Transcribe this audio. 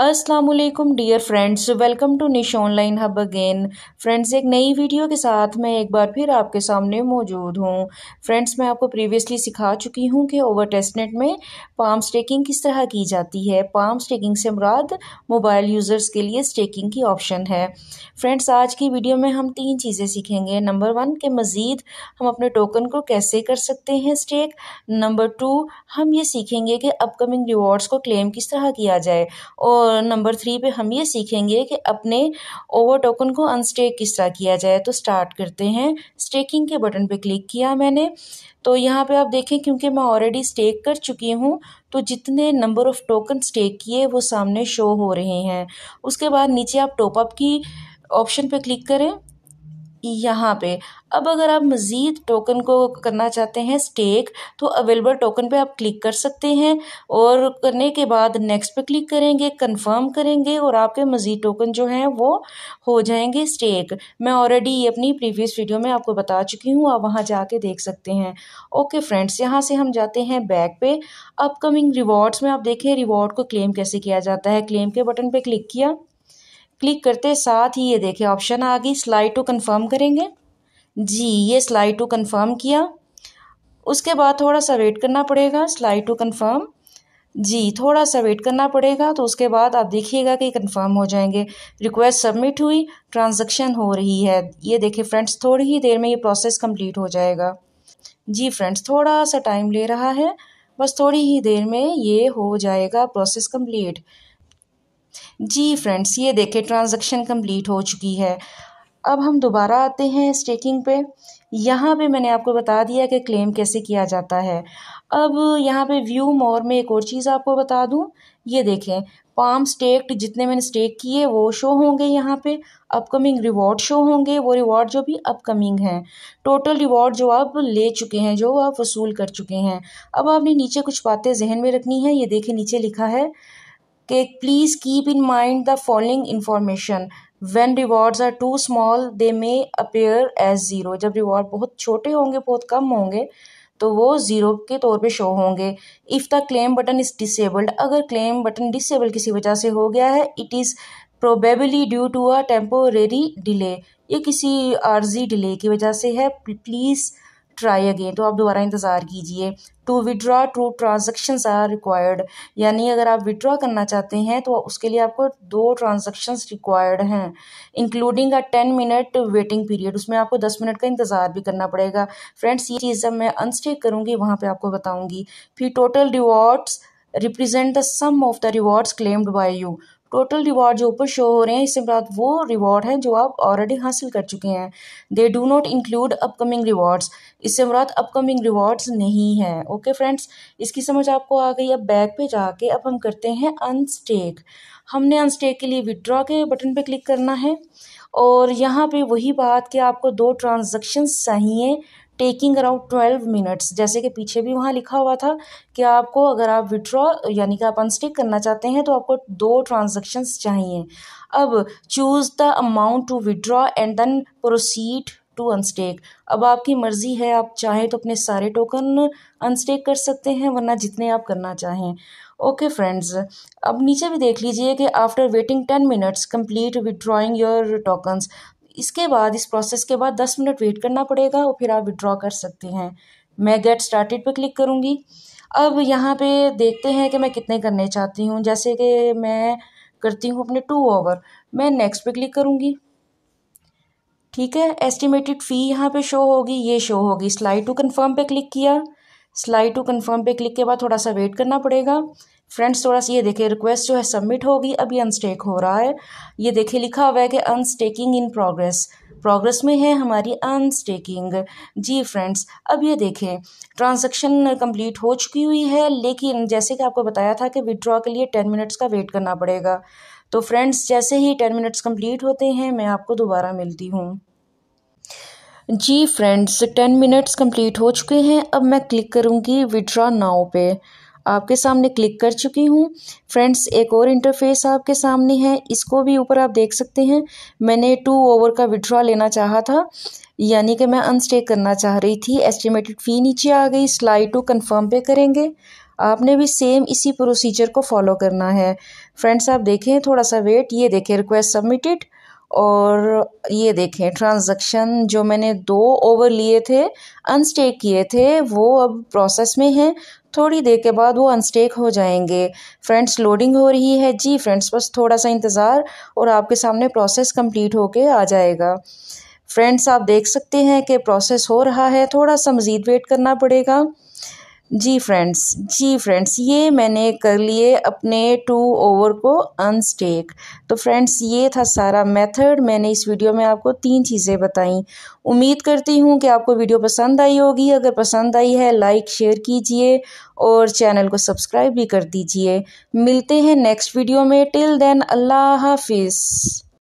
Aslam dear friends welcome to Nish online hub again friends एक नई video के साथ मैं एक बार फिर आपके सामने मौजूद हूँ फ्रेंड्स मैं आपको प्रीवियसली सिखा चुकी हूँ कि ओवर टेस्टनेट में पाम स्टेकिंग किस तरह की जाती है पाम स्टेकिंग से मुराद मोबाइल यूज़र्स के लिए स्टेकिंग की ऑप्शन है फ्रेंड्स आज की वीडियो में हम तीन चीज़ें सीखेंगे नंबर वन के मज़ीद हम अपने टोकन को कैसे कर सकते हैं स्टेक नंबर टू हम ये सीखेंगे कि अपकमिंग रिवॉर्ड्स को क्लेम किस तरह किया जाए और और नंबर थ्री पे हम ये सीखेंगे कि अपने ओवर टोकन को अनस्टेक किस तरह किया जाए तो स्टार्ट करते हैं स्टेकिंग के बटन पे क्लिक किया मैंने तो यहाँ पे आप देखें क्योंकि मैं ऑलरेडी स्टेक कर चुकी हूँ तो जितने नंबर ऑफ़ टोकन स्टेक किए वो सामने शो हो रहे हैं उसके बाद नीचे आप टॉपअप की ऑप्शन पे क्लिक करें यहाँ पे अब अगर आप मज़ीद टोकन को करना चाहते हैं स्टेक तो अवेलेबल टोकन पे आप क्लिक कर सकते हैं और करने के बाद नेक्स्ट पे क्लिक करेंगे कंफर्म करेंगे और आपके मज़ीद टोकन जो हैं वो हो जाएंगे स्टेक मैं ऑलरेडी ये अपनी प्रीवियस वीडियो में आपको बता चुकी हूँ आप वहाँ के देख सकते हैं ओके फ्रेंड्स यहाँ से हम जाते हैं बैक पे अपकमिंग रिवॉर्ड्स में आप देखें रिवॉर्ड को क्लेम कैसे किया जाता है क्लेम के बटन पर क्लिक किया क्लिक करते साथ ही ये देखें ऑप्शन आ गई स्लाइड टू कंफर्म करेंगे जी ये स्लाइड टू कंफर्म किया उसके बाद थोड़ा सा वेट करना पड़ेगा स्लाइड टू कंफर्म जी थोड़ा सा वेट करना पड़ेगा तो उसके बाद आप देखिएगा कि कंफर्म हो जाएंगे रिक्वेस्ट सबमिट हुई ट्रांजैक्शन हो रही है ये देखें फ्रेंड्स थोड़ी ही देर में ये प्रोसेस कंप्लीट हो जाएगा जी फ्रेंड्स थोड़ा सा टाइम ले रहा है बस थोड़ी ही देर में ये हो जाएगा प्रोसेस कम्प्लीट जी फ्रेंड्स ये देखें ट्रांजैक्शन कंप्लीट हो चुकी है अब हम दोबारा आते हैं स्टेकिंग पे यहाँ पे मैंने आपको बता दिया कि क्लेम कैसे किया जाता है अब यहाँ पे व्यू मोर में एक और चीज़ आपको बता दूँ ये देखें पाम स्टेक्ड जितने मैंने स्टेक किए वो शो होंगे यहाँ पे अपकमिंग रिवॉर्ड शो होंगे वो रिवॉर्ड जो भी अपकमिंग हैं टोटल रिवॉर्ड जो आप ले चुके हैं जो आप वसूल कर चुके हैं अब आपने नीचे कुछ बातें जहन में रखनी है ये देखें नीचे लिखा है कि please keep in mind the following information when rewards are too small they may appear as zero जब रिवॉर्ड बहुत छोटे होंगे बहुत कम होंगे तो वो ज़ीरो के तौर पे शो होंगे if the claim button is disabled अगर क्लेम बटन डिसेबल किसी वजह से हो गया है it is probably due to a temporary delay ये किसी आर्जी डिले की वजह से है प्लीज़ ट्राई अगेन तो आप दोबारा इंतज़ार कीजिए to withdraw two transactions are required यानी अगर आप विड्रा करना चाहते हैं तो उसके लिए आपको दो ट्रांजेक्शन्स रिक्वायर्ड हैं including a ten minute waiting period उसमें आपको दस मिनट का इंतज़ार भी करना पड़ेगा फ्रेंड्स ये चीज़ जब मैं अनस्टेक करूँगी वहाँ पर आपको बताऊँगी फिर total rewards represent the sum of the rewards claimed by you total reward जो ऊपर शो हो रहे हैं इससे बात वो रिवॉर्ड हैं जो आप ऑलरेडी हासिल कर चुके हैं they do not include upcoming rewards इससे मुराद अपकमिंग रिवॉर्ड्स नहीं है ओके फ्रेंड्स इसकी समझ आपको आ गई अब बैक पे जाके अब हम करते हैं अनस्टेक हमने अनस्टेक के लिए विड्रॉ के बटन पे क्लिक करना है और यहाँ पे वही बात कि आपको दो ट्रांजेक्शन चाहिए टेकिंग अराउंड ट्वेल्व मिनट्स जैसे कि पीछे भी वहाँ लिखा हुआ था कि आपको अगर आप विड्रॉ यानी कि आप अनस्टिक करना चाहते हैं तो आपको दो ट्रांजेक्शन्स चाहिए अब choose the amount to withdraw and then proceed to unstake अब आपकी मर्ज़ी है आप चाहें तो अपने सारे टोकन अनस्टेक कर सकते हैं वरना जितने आप करना चाहें ओके फ्रेंड्स अब नीचे भी देख लीजिए कि after waiting ten minutes complete withdrawing your tokens इसके बाद इस प्रोसेस के बाद दस मिनट वेट करना पड़ेगा और फिर आप विड्रॉ कर सकते हैं मैं गेट स्टार्टेड पर क्लिक करूँगी अब यहाँ पे देखते हैं कि मैं कितने करने चाहती हूँ जैसे कि मैं करती हूँ अपने टू ओवर मैं नेक्स्ट पे क्लिक करूँगी ठीक है एस्टिमेटेड फ़ी यहाँ पे शो होगी ये शो होगी स्लाइड टू कंफर्म पे क्लिक किया स्लाइड टू कंफर्म पे क्लिक के बाद थोड़ा सा वेट करना पड़ेगा फ्रेंड्स थोड़ा सा ये देखिए रिक्वेस्ट जो है सबमिट होगी अभी अनस्टेक हो रहा है ये देखिए लिखा हुआ है कि अनस्टेकिंग इन प्रोग्रेस प्रोग्रेस में है हमारी अनस्टेकिंग जी फ्रेंड्स अब ये देखें ट्रांजेक्शन कंप्लीट हो चुकी हुई है लेकिन जैसे कि आपको बताया था कि विड्रॉ के लिए टेन मिनट्स का वेट करना पड़ेगा तो फ्रेंड्स जैसे ही टेन मिनट्स कंप्लीट होते हैं मैं आपको दोबारा मिलती हूँ जी फ्रेंड्स टेन मिनट्स कंप्लीट हो चुके हैं अब मैं क्लिक करूँगी विड्रॉ नाव पे आपके सामने क्लिक कर चुकी हूँ फ्रेंड्स एक और इंटरफेस आपके सामने है इसको भी ऊपर आप देख सकते हैं मैंने टू ओवर का विड्रॉ लेना चाहा था यानी कि मैं अनस्टे करना चाह रही थी एस्टिमेटेड फ़ी नीचे आ गई स्लाइड टू कंफर्म पे करेंगे आपने भी सेम इसी प्रोसीजर को फॉलो करना है फ्रेंड्स आप देखें थोड़ा सा वेट ये देखें रिक्वेस्ट सबमिटेड और ये देखें ट्रांजैक्शन जो मैंने दो ओवर लिए थे अनस्टे किए थे वो अब प्रोसेस में हैं थोड़ी देर के बाद वो अनस्टेक हो जाएंगे फ्रेंड्स लोडिंग हो रही है जी फ्रेंड्स बस थोड़ा सा इंतज़ार और आपके सामने प्रोसेस कंप्लीट होके आ जाएगा फ्रेंड्स आप देख सकते हैं कि प्रोसेस हो रहा है थोड़ा सा मज़ीद वेट करना पड़ेगा जी फ्रेंड्स जी फ्रेंड्स ये मैंने कर लिए अपने टू ओवर को अनस्टेक तो फ्रेंड्स ये था सारा मेथड मैंने इस वीडियो में आपको तीन चीज़ें बताई उम्मीद करती हूँ कि आपको वीडियो पसंद आई होगी अगर पसंद आई है लाइक शेयर कीजिए और चैनल को सब्सक्राइब भी कर दीजिए मिलते हैं नेक्स्ट वीडियो में टिल देन अल्लाह हाफिज़